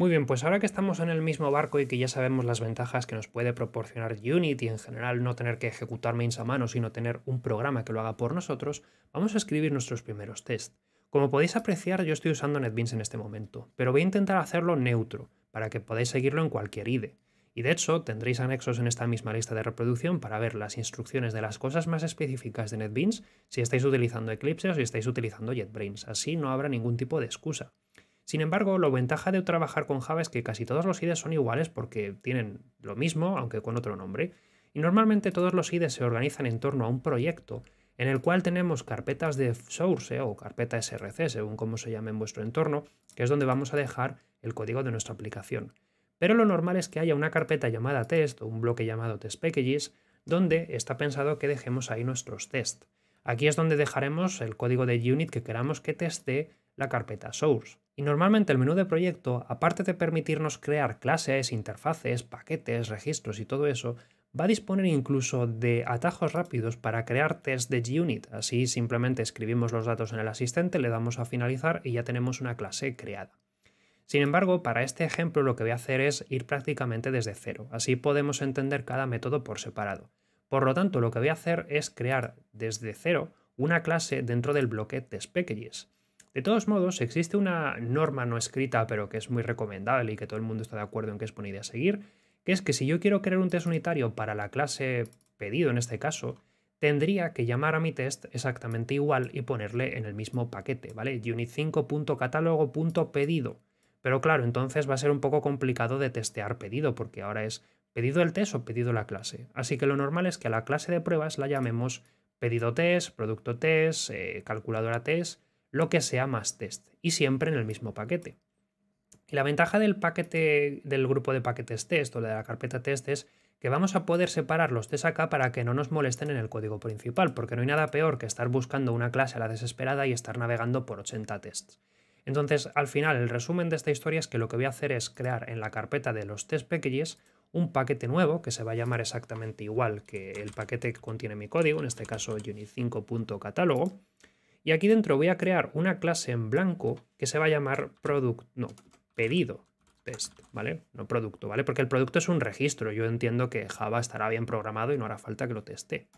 Muy bien, pues ahora que estamos en el mismo barco y que ya sabemos las ventajas que nos puede proporcionar Unity, en general no tener que ejecutar mains a mano, sino tener un programa que lo haga por nosotros, vamos a escribir nuestros primeros tests. Como podéis apreciar, yo estoy usando NetBeans en este momento, pero voy a intentar hacerlo neutro, para que podáis seguirlo en cualquier IDE. Y de hecho, tendréis anexos en esta misma lista de reproducción para ver las instrucciones de las cosas más específicas de NetBeans si estáis utilizando Eclipse o si estáis utilizando JetBrains. Así no habrá ningún tipo de excusa. Sin embargo, la ventaja de trabajar con Java es que casi todos los ids e son iguales porque tienen lo mismo, aunque con otro nombre, y normalmente todos los IDEs se organizan en torno a un proyecto en el cual tenemos carpetas de source o carpeta src, según cómo se llame en vuestro entorno, que es donde vamos a dejar el código de nuestra aplicación. Pero lo normal es que haya una carpeta llamada test o un bloque llamado test packages, donde está pensado que dejemos ahí nuestros tests. Aquí es donde dejaremos el código de unit que queramos que teste la carpeta source. Y normalmente el menú de proyecto, aparte de permitirnos crear clases, interfaces, paquetes, registros y todo eso, va a disponer incluso de atajos rápidos para crear test de GUnit. Así simplemente escribimos los datos en el asistente, le damos a finalizar y ya tenemos una clase creada. Sin embargo, para este ejemplo lo que voy a hacer es ir prácticamente desde cero. Así podemos entender cada método por separado. Por lo tanto, lo que voy a hacer es crear desde cero una clase dentro del bloque test packages. De todos modos, existe una norma no escrita, pero que es muy recomendable y que todo el mundo está de acuerdo en que es buena a seguir, que es que si yo quiero crear un test unitario para la clase pedido en este caso, tendría que llamar a mi test exactamente igual y ponerle en el mismo paquete, ¿vale? unit5.catálogo.pedido. Pero claro, entonces va a ser un poco complicado de testear pedido, porque ahora es pedido el test o pedido la clase. Así que lo normal es que a la clase de pruebas la llamemos pedido test, producto test, eh, calculadora test lo que sea más test, y siempre en el mismo paquete. Y la ventaja del paquete del grupo de paquetes test o de la carpeta test es que vamos a poder separar los test acá para que no nos molesten en el código principal, porque no hay nada peor que estar buscando una clase a la desesperada y estar navegando por 80 tests. Entonces, al final, el resumen de esta historia es que lo que voy a hacer es crear en la carpeta de los test packages un paquete nuevo que se va a llamar exactamente igual que el paquete que contiene mi código, en este caso unit5.catálogo, y aquí dentro voy a crear una clase en blanco que se va a llamar product, no, pedido test, ¿vale? No producto, ¿vale? Porque el producto es un registro. Yo entiendo que Java estará bien programado y no hará falta que lo teste.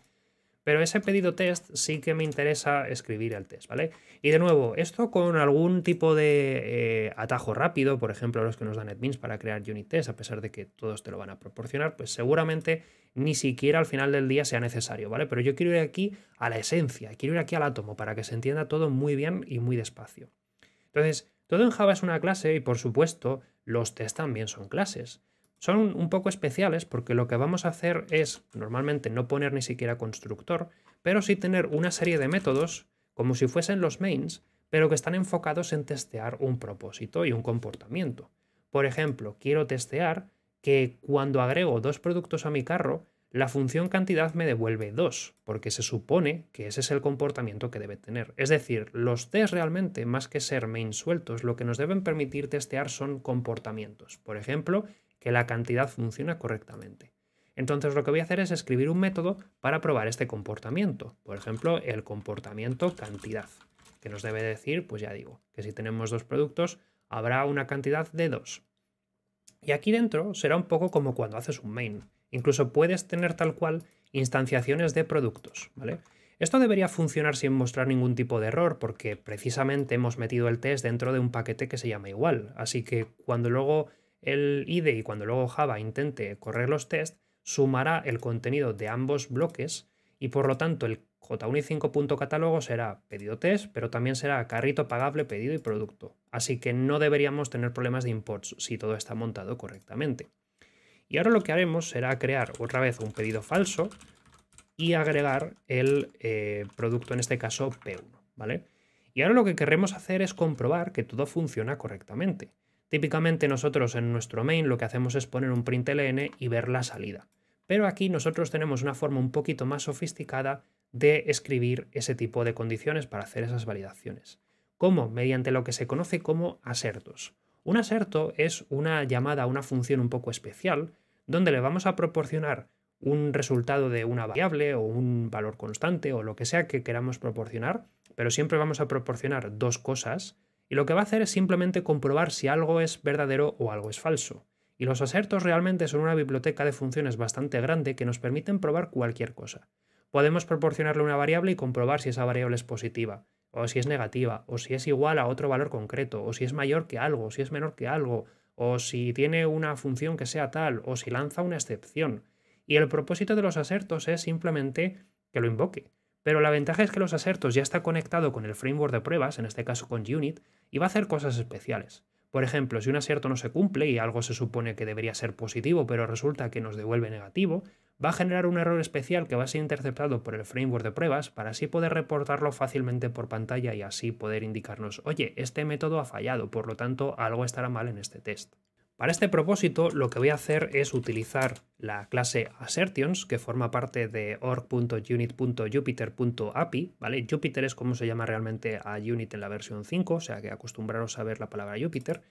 Pero ese pedido test sí que me interesa escribir el test, ¿vale? Y de nuevo, esto con algún tipo de eh, atajo rápido, por ejemplo, los que nos dan admins para crear unit tests, a pesar de que todos te lo van a proporcionar, pues seguramente ni siquiera al final del día sea necesario, ¿vale? Pero yo quiero ir aquí a la esencia, quiero ir aquí al átomo para que se entienda todo muy bien y muy despacio. Entonces, todo en Java es una clase y por supuesto los tests también son clases. Son un poco especiales porque lo que vamos a hacer es normalmente no poner ni siquiera constructor, pero sí tener una serie de métodos como si fuesen los mains, pero que están enfocados en testear un propósito y un comportamiento. Por ejemplo, quiero testear que cuando agrego dos productos a mi carro, la función cantidad me devuelve dos, porque se supone que ese es el comportamiento que debe tener. Es decir, los test realmente, más que ser main sueltos, lo que nos deben permitir testear son comportamientos. Por ejemplo, que la cantidad funciona correctamente. Entonces lo que voy a hacer es escribir un método para probar este comportamiento. Por ejemplo, el comportamiento cantidad, que nos debe decir, pues ya digo, que si tenemos dos productos, habrá una cantidad de dos. Y aquí dentro será un poco como cuando haces un main. Incluso puedes tener tal cual instanciaciones de productos, ¿vale? Esto debería funcionar sin mostrar ningún tipo de error, porque precisamente hemos metido el test dentro de un paquete que se llama igual. Así que cuando luego el IDE y cuando luego Java intente correr los tests, sumará el contenido de ambos bloques y por lo tanto el J1 y será pedido test, pero también será carrito pagable, pedido y producto. Así que no deberíamos tener problemas de imports si todo está montado correctamente. Y ahora lo que haremos será crear otra vez un pedido falso y agregar el eh, producto, en este caso P1, ¿vale? Y ahora lo que queremos hacer es comprobar que todo funciona correctamente. Típicamente nosotros en nuestro main lo que hacemos es poner un println y ver la salida. Pero aquí nosotros tenemos una forma un poquito más sofisticada de escribir ese tipo de condiciones para hacer esas validaciones. ¿Cómo? Mediante lo que se conoce como asertos. Un aserto es una llamada, a una función un poco especial, donde le vamos a proporcionar un resultado de una variable o un valor constante o lo que sea que queramos proporcionar, pero siempre vamos a proporcionar dos cosas y lo que va a hacer es simplemente comprobar si algo es verdadero o algo es falso. Y los asertos realmente son una biblioteca de funciones bastante grande que nos permiten probar cualquier cosa podemos proporcionarle una variable y comprobar si esa variable es positiva, o si es negativa, o si es igual a otro valor concreto, o si es mayor que algo, o si es menor que algo, o si tiene una función que sea tal, o si lanza una excepción. Y el propósito de los asertos es simplemente que lo invoque. Pero la ventaja es que los asertos ya está conectado con el framework de pruebas, en este caso con Unit, y va a hacer cosas especiales. Por ejemplo, si un acierto no se cumple y algo se supone que debería ser positivo, pero resulta que nos devuelve negativo, va a generar un error especial que va a ser interceptado por el framework de pruebas para así poder reportarlo fácilmente por pantalla y así poder indicarnos, oye, este método ha fallado, por lo tanto algo estará mal en este test. Para este propósito lo que voy a hacer es utilizar la clase assertions que forma parte de org.unit.jupiter.api. ¿vale? Jupyter es como se llama realmente a Unit en la versión 5, o sea que acostumbraros a ver la palabra Jupyter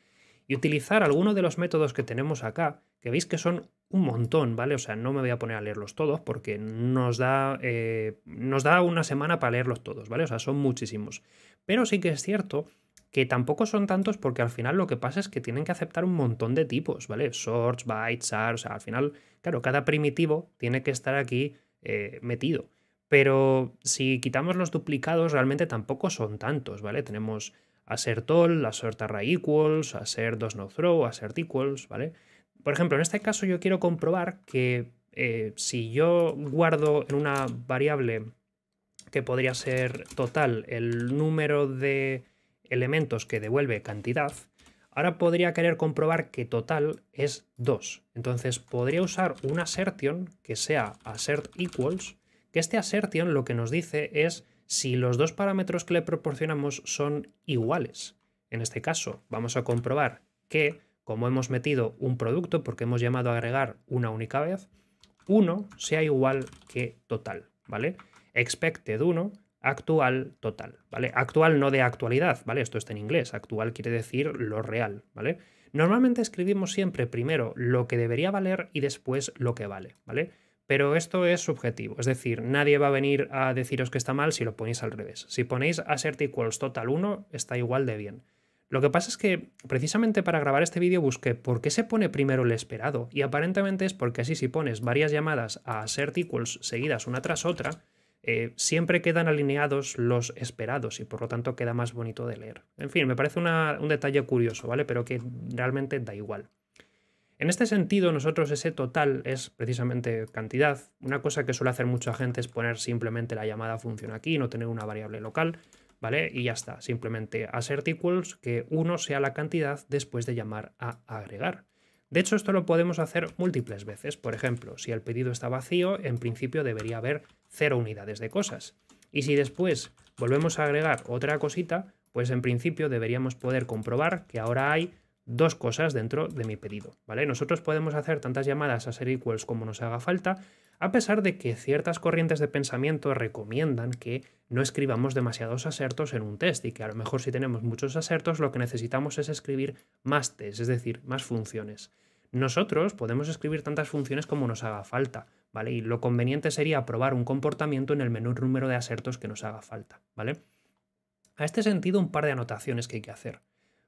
y utilizar alguno de los métodos que tenemos acá, que veis que son un montón, ¿vale? O sea, no me voy a poner a leerlos todos porque nos da, eh, nos da una semana para leerlos todos, ¿vale? O sea, son muchísimos. Pero sí que es cierto que tampoco son tantos porque al final lo que pasa es que tienen que aceptar un montón de tipos, ¿vale? Sorts, bytes, char, o sea, al final, claro, cada primitivo tiene que estar aquí eh, metido. Pero si quitamos los duplicados, realmente tampoco son tantos, ¿vale? Tenemos assert all, assert array equals, assert dos no throw, assert equals, ¿vale? Por ejemplo, en este caso yo quiero comprobar que eh, si yo guardo en una variable que podría ser total el número de elementos que devuelve cantidad, ahora podría querer comprobar que total es 2. Entonces podría usar un assertion que sea assert equals, que este assertion lo que nos dice es si los dos parámetros que le proporcionamos son iguales. En este caso, vamos a comprobar que, como hemos metido un producto, porque hemos llamado a agregar una única vez, 1 sea igual que total, ¿vale? Expected 1 actual total, ¿vale? Actual no de actualidad, ¿vale? Esto está en inglés, actual quiere decir lo real, ¿vale? Normalmente escribimos siempre primero lo que debería valer y después lo que vale, ¿vale? Pero esto es subjetivo, es decir, nadie va a venir a deciros que está mal si lo ponéis al revés. Si ponéis assert equals total 1, está igual de bien. Lo que pasa es que precisamente para grabar este vídeo busqué por qué se pone primero el esperado y aparentemente es porque así si pones varias llamadas a assert equals seguidas una tras otra, eh, siempre quedan alineados los esperados y por lo tanto queda más bonito de leer. En fin, me parece un detalle curioso, ¿vale? Pero que realmente da igual. En este sentido, nosotros ese total es precisamente cantidad. Una cosa que suele hacer mucha gente es poner simplemente la llamada función aquí, no tener una variable local, ¿vale? Y ya está. Simplemente assert equals que uno sea la cantidad después de llamar a agregar. De hecho, esto lo podemos hacer múltiples veces. Por ejemplo, si el pedido está vacío, en principio debería haber cero unidades de cosas. Y si después volvemos a agregar otra cosita, pues en principio deberíamos poder comprobar que ahora hay dos cosas dentro de mi pedido, ¿vale? Nosotros podemos hacer tantas llamadas a ser equals como nos haga falta, a pesar de que ciertas corrientes de pensamiento recomiendan que no escribamos demasiados asertos en un test y que a lo mejor si tenemos muchos asertos lo que necesitamos es escribir más test, es decir, más funciones. Nosotros podemos escribir tantas funciones como nos haga falta, ¿vale? Y lo conveniente sería probar un comportamiento en el menor número de asertos que nos haga falta, ¿vale? A este sentido, un par de anotaciones que hay que hacer.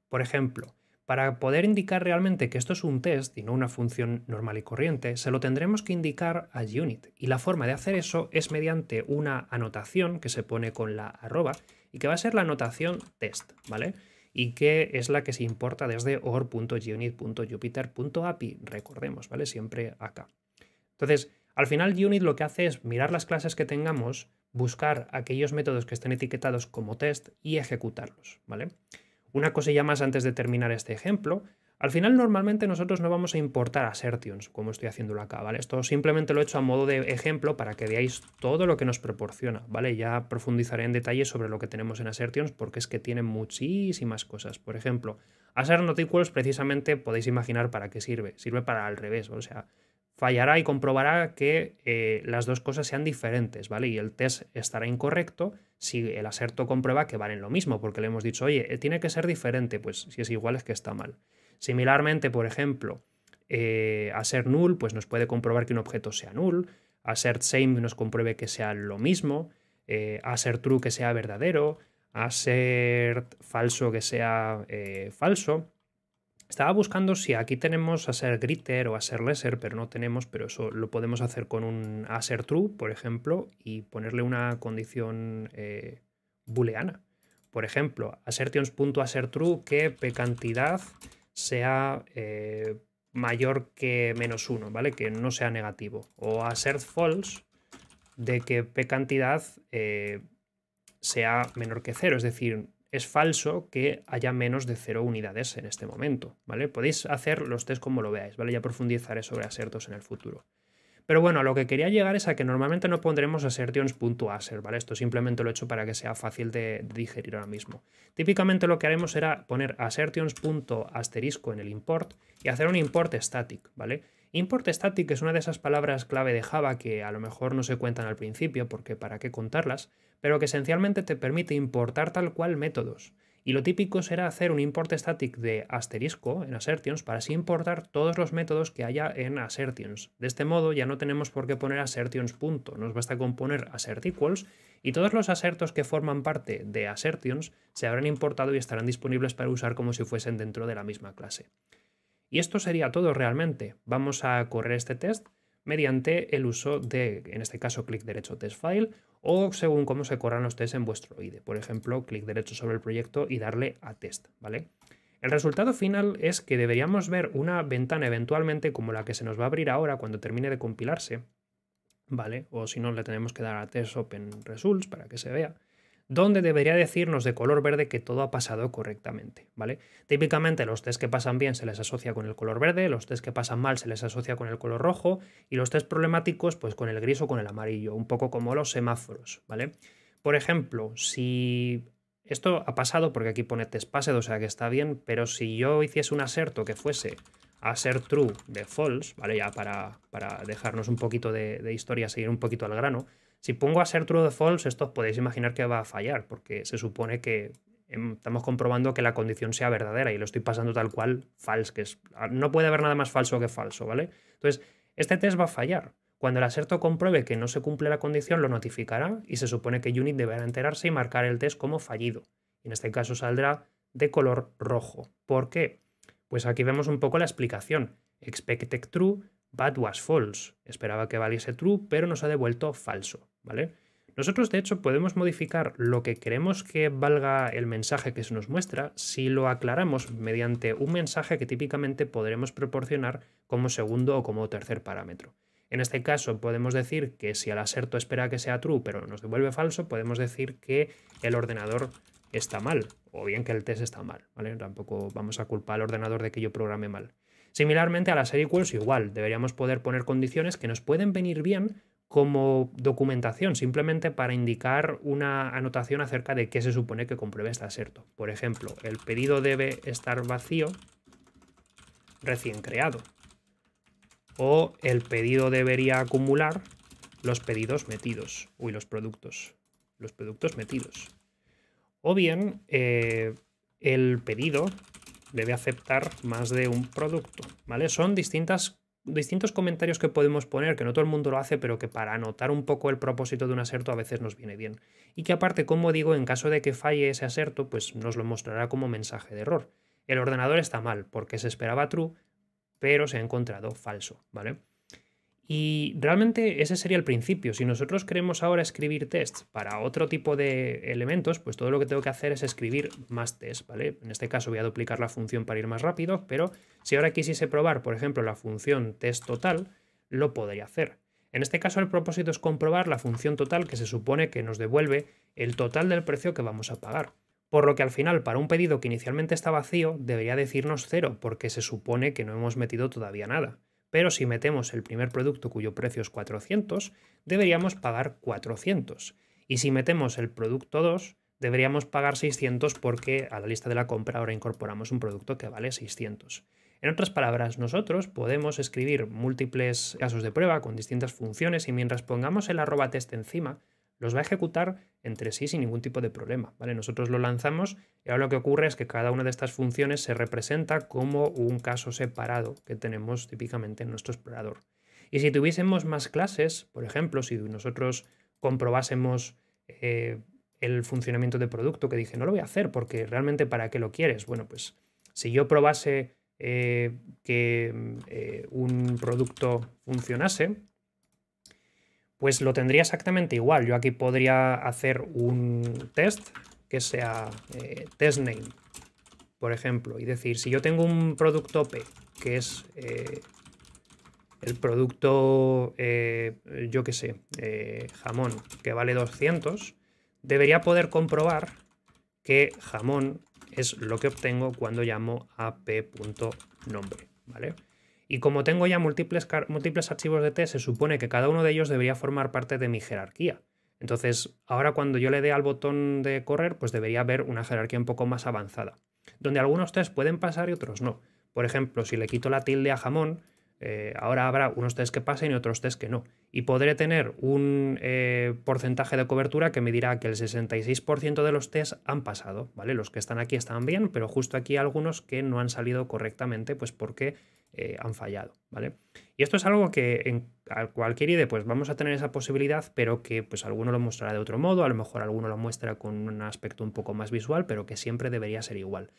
Por ejemplo, para poder indicar realmente que esto es un test y no una función normal y corriente, se lo tendremos que indicar a unit. Y la forma de hacer eso es mediante una anotación que se pone con la arroba y que va a ser la anotación test, ¿vale? Y que es la que se importa desde or.unit.jupiter.api, recordemos, ¿vale? Siempre acá. Entonces, al final unit lo que hace es mirar las clases que tengamos, buscar aquellos métodos que estén etiquetados como test y ejecutarlos, ¿vale? vale una cosilla más antes de terminar este ejemplo. Al final normalmente nosotros no vamos a importar assertions, como estoy haciéndolo acá, ¿vale? Esto simplemente lo he hecho a modo de ejemplo para que veáis todo lo que nos proporciona, ¿vale? Ya profundizaré en detalle sobre lo que tenemos en assertions porque es que tiene muchísimas cosas. Por ejemplo, assert not precisamente podéis imaginar para qué sirve. Sirve para al revés, o sea, fallará y comprobará que eh, las dos cosas sean diferentes, ¿vale? Y el test estará incorrecto si el aserto comprueba que valen lo mismo, porque le hemos dicho, oye, eh, tiene que ser diferente, pues si es igual es que está mal. Similarmente, por ejemplo, hacer eh, null, pues nos puede comprobar que un objeto sea null, hacer same nos compruebe que sea lo mismo, hacer true que sea verdadero, a falso que sea falso, estaba buscando si aquí tenemos ser Gritter o ser Lesser, pero no tenemos, pero eso lo podemos hacer con un ser True, por ejemplo, y ponerle una condición eh, booleana. Por ejemplo, true que p cantidad sea eh, mayor que menos uno, ¿vale? Que no sea negativo. O false de que p cantidad eh, sea menor que 0, es decir, es falso que haya menos de cero unidades en este momento, ¿vale? Podéis hacer los test como lo veáis, ¿vale? Ya profundizaré sobre asertos en el futuro. Pero bueno, a lo que quería llegar es a que normalmente no pondremos assertions.assert, ¿vale? Esto simplemente lo he hecho para que sea fácil de, digerir ahora mismo. Típicamente lo que haremos será poner assertions.asterisco en el import y hacer un import static, ¿vale? Import static es una de esas palabras clave de Java que a lo mejor no se cuentan al principio porque para qué contarlas, pero que esencialmente te permite importar tal cual métodos. Y lo típico será hacer un import static de asterisco en Assertions para así importar todos los métodos que haya en Assertions. De este modo ya no tenemos por qué poner Assertions punto, nos basta con poner assert equals y todos los asertos que forman parte de Assertions se habrán importado y estarán disponibles para usar como si fuesen dentro de la misma clase. Y esto sería todo realmente. Vamos a correr este test mediante el uso de, en este caso, clic derecho test file o según cómo se corran los en vuestro IDE. Por ejemplo, clic derecho sobre el proyecto y darle a test, ¿vale? El resultado final es que deberíamos ver una ventana eventualmente como la que se nos va a abrir ahora cuando termine de compilarse, ¿vale? O si no, le tenemos que dar a test open results para que se vea donde debería decirnos de color verde que todo ha pasado correctamente, ¿vale? Típicamente los test que pasan bien se les asocia con el color verde, los test que pasan mal se les asocia con el color rojo y los test problemáticos pues con el gris o con el amarillo, un poco como los semáforos, ¿vale? Por ejemplo, si esto ha pasado porque aquí pone test pased, o sea que está bien, pero si yo hiciese un aserto que fuese a ser true de false, ¿vale? Ya para, para dejarnos un poquito de, historia, seguir un poquito al grano. Si pongo a ser true de false, esto os podéis imaginar que va a fallar, porque se supone que em, estamos comprobando que la condición sea verdadera y lo estoy pasando tal cual false, que es, ah, no puede haber nada más falso que falso, ¿vale? Entonces, este test va a fallar. Cuando el aserto compruebe que no se cumple la condición, lo notificará y se supone que Unit deberá enterarse y marcar el test como fallido. En este caso saldrá de color rojo. ¿Por qué? Pues aquí vemos un poco la explicación. Expected true, but was false. Esperaba que valiese true, pero nos ha devuelto falso, ¿vale? Nosotros, de hecho, podemos modificar lo que queremos que valga el mensaje que se nos muestra si lo aclaramos mediante un mensaje que típicamente podremos proporcionar como segundo o como tercer parámetro. En este caso podemos decir que si el aserto espera que sea true pero nos devuelve falso, podemos decir que el ordenador está mal, o bien que el test está mal, ¿vale? Tampoco vamos a culpar al ordenador de que yo programe mal. Similarmente a las equals, igual, deberíamos poder poner condiciones que nos pueden venir bien como documentación, simplemente para indicar una anotación acerca de qué se supone que compruebe este cierto. Por ejemplo, el pedido debe estar vacío recién creado. O el pedido debería acumular los pedidos metidos. Uy, los productos. Los productos metidos. O bien eh, el pedido debe aceptar más de un producto, ¿vale? Son distintas distintos comentarios que podemos poner, que no todo el mundo lo hace, pero que para anotar un poco el propósito de un aserto a veces nos viene bien. Y que aparte, como digo, en caso de que falle ese aserto, pues nos lo mostrará como mensaje de error. El ordenador está mal, porque se esperaba true, pero se ha encontrado falso, ¿vale? Y realmente ese sería el principio. Si nosotros queremos ahora escribir tests para otro tipo de elementos, pues todo lo que tengo que hacer es escribir más tests, ¿vale? En este caso voy a duplicar la función para ir más rápido, pero si ahora quisiese probar, por ejemplo, la función test total, lo podría hacer. En este caso el propósito es comprobar la función total que se supone que nos devuelve el total del precio que vamos a pagar. Por lo que al final, para un pedido que inicialmente está vacío, debería decirnos cero, porque se supone que no hemos metido todavía nada pero si metemos el primer producto cuyo precio es 400, deberíamos pagar 400. Y si metemos el producto 2, deberíamos pagar 600 porque a la lista de la compra ahora incorporamos un producto que vale 600. En otras palabras, nosotros podemos escribir múltiples casos de prueba con distintas funciones y mientras pongamos el arroba test encima, los va a ejecutar entre sí sin ningún tipo de problema. ¿vale? Nosotros lo lanzamos y ahora lo que ocurre es que cada una de estas funciones se representa como un caso separado que tenemos típicamente en nuestro explorador. Y si tuviésemos más clases, por ejemplo, si nosotros comprobásemos eh, el funcionamiento de producto, que dije, no lo voy a hacer porque realmente para qué lo quieres. Bueno, pues si yo probase eh, que eh, un producto funcionase, pues lo tendría exactamente igual. Yo aquí podría hacer un test que sea eh, test name, por ejemplo, y decir, si yo tengo un producto P, que es eh, el producto, eh, yo qué sé, jamón, que vale 200, debería poder comprobar que jamón es lo que obtengo cuando llamo a p.nombre, ¿vale? Y como tengo ya múltiples, múltiples archivos de test, se supone que cada uno de ellos debería formar parte de mi jerarquía. Entonces, ahora cuando yo le dé al botón de correr, pues debería haber una jerarquía un poco más avanzada, donde algunos test pueden pasar y otros no. Por ejemplo, si le quito la tilde a jamón, eh, ahora habrá unos test que pasen y otros test que no. Y podré tener un eh, porcentaje de cobertura que me dirá que el 66% de los test han pasado, ¿vale? Los que están aquí están bien, pero justo aquí algunos que no han salido correctamente, pues porque eh, han fallado, ¿vale? Y esto es algo que en cualquier IDE pues vamos a tener esa posibilidad, pero que pues alguno lo mostrará de otro modo, a lo mejor alguno lo muestra con un aspecto un poco más visual, pero que siempre debería ser igual.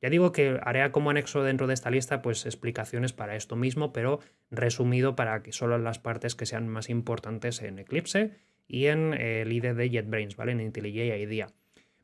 Ya digo que haré como anexo dentro de esta lista pues explicaciones para esto mismo, pero resumido para que solo las partes que sean más importantes en Eclipse y en eh, el IDE de JetBrains, ¿vale? En IntelliJ IDEA.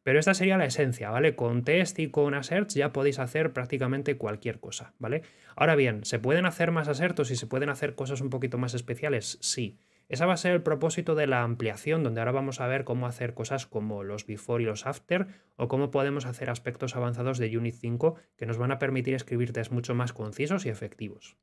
Pero esta sería la esencia, ¿vale? Con test y con asserts ya podéis hacer prácticamente cualquier cosa, ¿vale? Ahora bien, ¿se pueden hacer más asertos y se pueden hacer cosas un poquito más especiales? Sí. Ese va a ser el propósito de la ampliación, donde ahora vamos a ver cómo hacer cosas como los before y los after, o cómo podemos hacer aspectos avanzados de Unit 5 que nos van a permitir escribir test mucho más concisos y efectivos.